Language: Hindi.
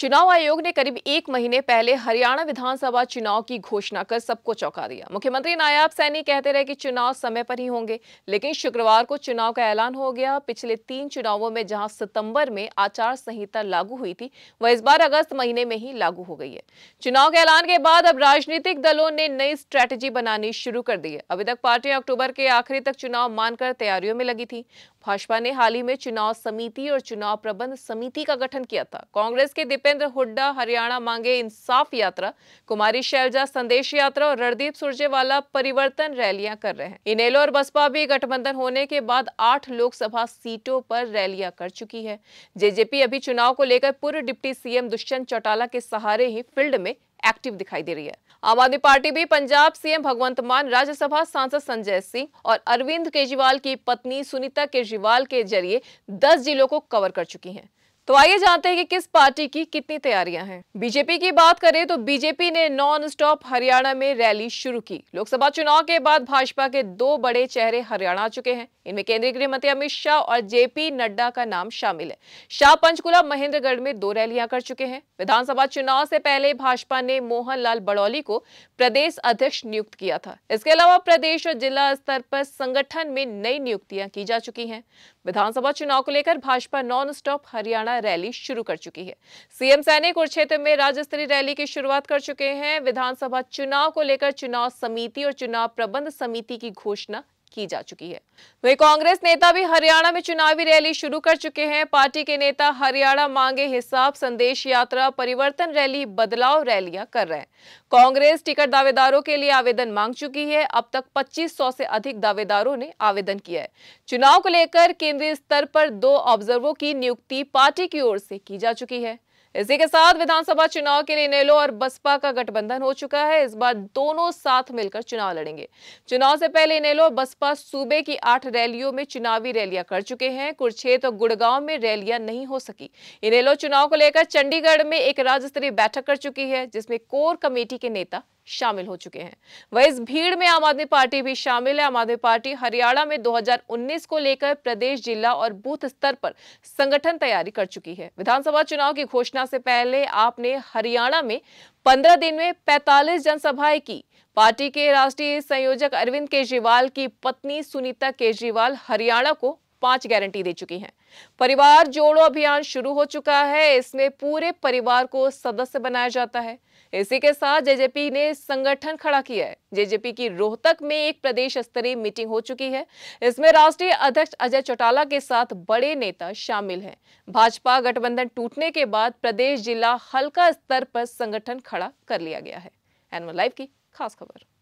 चुनाव आयोग ने करीब एक महीने पहले हरियाणा विधानसभा चुनाव की घोषणा कर सबको चौंका दिया मुख्यमंत्री नायाब सैनी कहते रहे कि चुनाव समय पर ही होंगे लेकिन शुक्रवार को चुनाव का ऐलान हो गया पिछले तीन चुनावों में जहां सितंबर में आचार संहिता लागू हुई थी वह इस बार अगस्त महीने में ही लागू हो गई है चुनाव के ऐलान के बाद अब राजनीतिक दलों ने नई स्ट्रैटेजी बनानी शुरू कर दी है अभी तक पार्टियां अक्टूबर के आखिरी तक चुनाव मानकर तैयारियों में लगी थी भाजपा ने हाल ही में चुनाव समिति और चुनाव प्रबंध समिति का गठन किया था कांग्रेस के दिपे भूपेंद्र हुड्डा हरियाणा मांगे इंसाफ यात्रा कुमारी शैलजा संदेश यात्रा और रणदीप सुरजेवाला परिवर्तन रैलियां कर रहे हैं इनेलो और बसपा भी गठबंधन होने के बाद आठ लोकसभा सीटों पर रैलियां कर चुकी है जेजेपी अभी चुनाव को लेकर पूर्व डिप्टी सीएम दुष्यंत चौटाला के सहारे ही फील्ड में एक्टिव दिखाई दे रही है आम आदमी पार्टी भी पंजाब सीएम भगवंत मान राज्यसभा सांसद संजय सिंह और अरविंद केजरीवाल की पत्नी सुनीता केजरीवाल के जरिए 10 जिलों को कवर कर चुकी हैं। तो आइए जानते हैं कि किस पार्टी की कितनी तैयारियां हैं बीजेपी की बात करें तो बीजेपी ने नॉन स्टॉप हरियाणा में रैली शुरू की लोकसभा चुनाव के बाद भाजपा के दो बड़े चेहरे हरियाणा आ चुके हैं इनमें केंद्रीय गृह मंत्री अमित शाह और जेपी नड्डा का नाम शामिल है शाह पंचकुला महेंद्रगढ़ में दो रैलियां कर चुके हैं विधानसभा चुनाव से पहले भाजपा ने मोहन लाल बड़ौली को प्रदेश अध्यक्ष नियुक्त किया था इसके अलावा प्रदेश और जिला स्तर पर संगठन में नई नियुक्तियां की जा चुकी है विधानसभा चुनाव को लेकर Bhajpa non stop Haryana rally शुरू कर चुकी है सीएम सैनिक और क्षेत्र में राज्य स्तरीय रैली की शुरुआत कर चुके हैं विधानसभा चुनाव को लेकर चुनाव समिति और चुनाव प्रबंध समिति की घोषणा की जा चुकी है वही कांग्रेस नेता भी हरियाणा में चुनावी रैली शुरू कर चुके हैं पार्टी के नेता हरियाणा मांगे हिसाब संदेश यात्रा परिवर्तन रैली बदलाव रैलियां कर रहे हैं कांग्रेस टिकट दावेदारों के लिए आवेदन मांग चुकी है अब तक 2500 से अधिक दावेदारों ने आवेदन किया है चुनाव को लेकर केंद्रीय स्तर पर दो ऑब्जर्वो की नियुक्ति पार्टी की ओर से की जा चुकी है इसी के साथ विधानसभा चुनाव के लिए नेलो और बसपा का गठबंधन हो चुका है इस बार दोनों साथ मिलकर चुनाव लड़ेंगे चुनाव से पहले इनेलो और बसपा सूबे की आठ रैलियों में चुनावी रैलियां कर चुके हैं कुरछेत और गुड़गांव में रैलियां नहीं हो सकी इनेलो चुनाव को लेकर चंडीगढ़ में एक राज्य स्तरीय बैठक कर चुकी है जिसमें कोर कमेटी के नेता शामिल हो चुके हैं वह इस भीड़ में आम आदमी पार्टी भी शामिल है आम आदमी पार्टी हरियाणा में 2019 को लेकर प्रदेश जिला और बूथ स्तर पर संगठन तैयारी कर चुकी है विधानसभा चुनाव की घोषणा से पहले आपने हरियाणा में पंद्रह दिन में पैतालीस जनसभाएं की पार्टी के राष्ट्रीय संयोजक अरविंद केजरीवाल की पत्नी सुनीता केजरीवाल हरियाणा को पांच गारंटी दे चुकी हैं परिवार जोड़ो अभियान शुरू हो चुका है इसमें पूरे परिवार को सदस्य बनाया जाता है इसी के साथ जेजेपी ने संगठन खड़ा किया है जेजेपी की रोहतक में एक प्रदेश स्तरीय मीटिंग हो चुकी है इसमें राष्ट्रीय अध्यक्ष अजय चौटाला के साथ बड़े नेता शामिल हैं भाजपा गठबंधन टूटने के बाद प्रदेश जिला हल्का स्तर पर संगठन खड़ा कर लिया गया है एनवन लाइव की खास खबर